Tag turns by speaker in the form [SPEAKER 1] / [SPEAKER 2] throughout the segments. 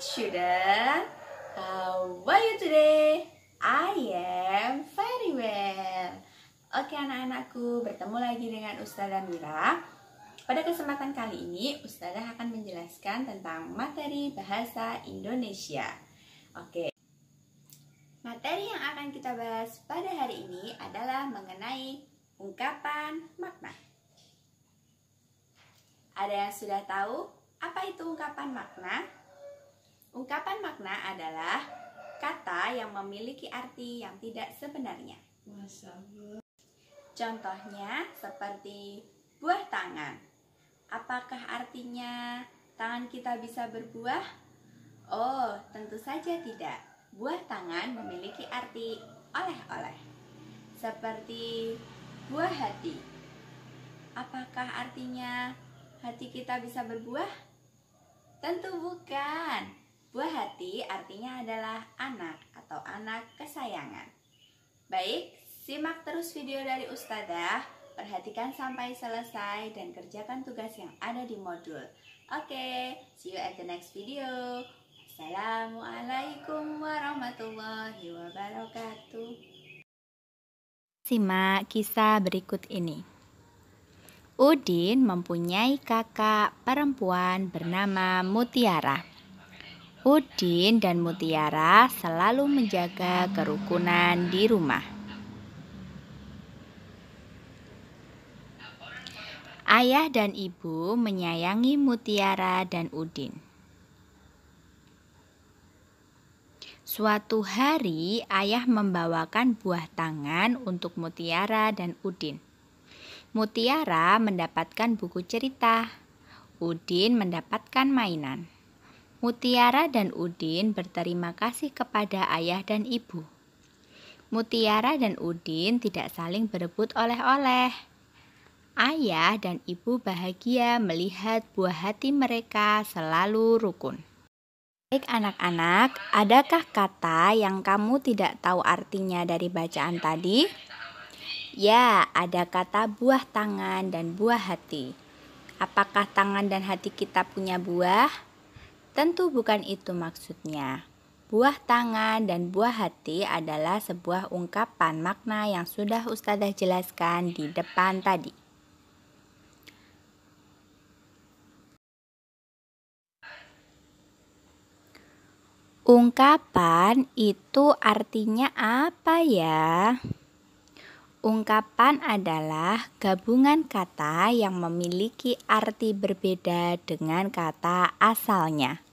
[SPEAKER 1] student. Uh, How are you today? I am very well. Oke anak-anakku, bertemu lagi dengan Ustazah Mira. Pada kesempatan kali ini, Ustazah akan menjelaskan tentang materi bahasa Indonesia. Oke. Materi yang akan kita bahas pada hari ini adalah mengenai ungkapan makna. Ada yang sudah tahu apa itu ungkapan makna? Ungkapan makna adalah kata yang memiliki arti yang tidak sebenarnya. Contohnya seperti buah tangan. Apakah artinya tangan kita bisa berbuah? Oh, tentu saja tidak. Buah tangan memiliki arti oleh-oleh. Seperti buah hati. Apakah artinya hati kita bisa berbuah? Tentu bukan. Buah hati artinya adalah anak atau anak kesayangan. Baik, simak terus video dari Ustadzah, perhatikan sampai selesai dan kerjakan tugas yang ada di modul. Oke, see you at the next video. Assalamualaikum warahmatullahi wabarakatuh. Simak kisah berikut ini. Udin mempunyai kakak perempuan bernama Mutiara. Udin dan Mutiara selalu menjaga kerukunan di rumah. Ayah dan ibu menyayangi Mutiara dan Udin. Suatu hari, ayah membawakan buah tangan untuk Mutiara dan Udin. Mutiara mendapatkan buku cerita, Udin mendapatkan mainan. Mutiara dan Udin berterima kasih kepada ayah dan ibu. Mutiara dan Udin tidak saling berebut oleh-oleh. Ayah dan ibu bahagia melihat buah hati mereka selalu rukun. Baik anak-anak, adakah kata yang kamu tidak tahu artinya dari bacaan tadi? Ya, ada kata buah tangan dan buah hati. Apakah tangan dan hati kita punya buah? Tentu bukan itu maksudnya. Buah tangan dan buah hati adalah sebuah ungkapan makna yang sudah Ustazah jelaskan di depan tadi. Ungkapan itu artinya apa ya? Ungkapan adalah gabungan kata yang memiliki arti berbeda dengan kata asalnya.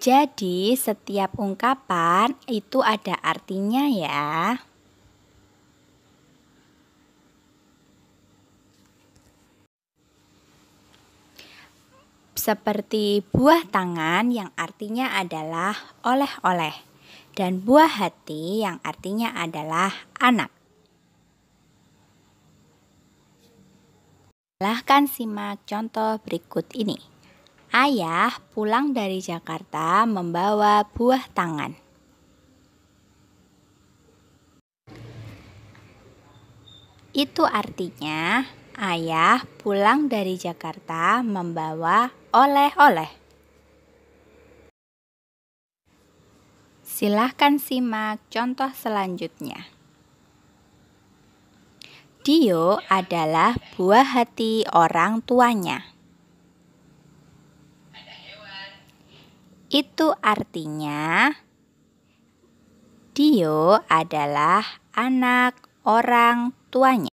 [SPEAKER 1] Jadi, setiap ungkapan itu ada artinya ya. Seperti buah tangan yang artinya adalah oleh-oleh dan buah hati yang artinya adalah anak. Silahkan simak contoh berikut ini. Ayah pulang dari Jakarta membawa buah tangan. Itu artinya ayah pulang dari Jakarta membawa oleh-oleh. Silahkan simak contoh selanjutnya. Dio adalah buah hati orang tuanya. Itu artinya Dio adalah anak orang tuanya.